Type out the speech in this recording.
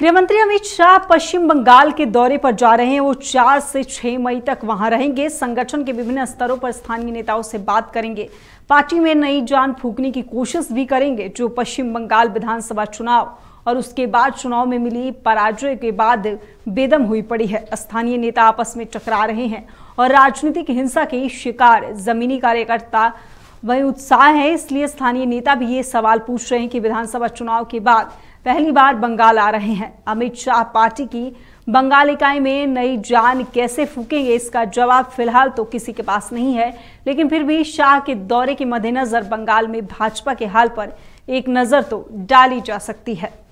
गृहमंत्री अमित शाह पश्चिम बंगाल के दौरे पर जा रहे हैं वो चार से छह मई तक वहां रहेंगे संगठन के विभिन्न स्तरों पर स्थानीय नेताओं से बात करेंगे पार्टी में नई जान फूकने की कोशिश भी करेंगे जो पश्चिम बंगाल विधानसभा चुनाव और उसके बाद चुनाव में मिली पराजय के बाद बेदम हुई पड़ी है स्थानीय नेता आपस में टकरा रहे हैं और राजनीतिक हिंसा के शिकार जमीनी कार्यकर्ता वही उत्साह है इसलिए स्थानीय नेता भी ये सवाल पूछ रहे हैं कि विधानसभा चुनाव के बाद पहली बार बंगाल आ रहे हैं अमित शाह पार्टी की बंगाल इकाई में नई जान कैसे फूकेंगे इसका जवाब फिलहाल तो किसी के पास नहीं है लेकिन फिर भी शाह के दौरे के मद्देनजर बंगाल में भाजपा के हाल पर एक नज़र तो डाली जा सकती है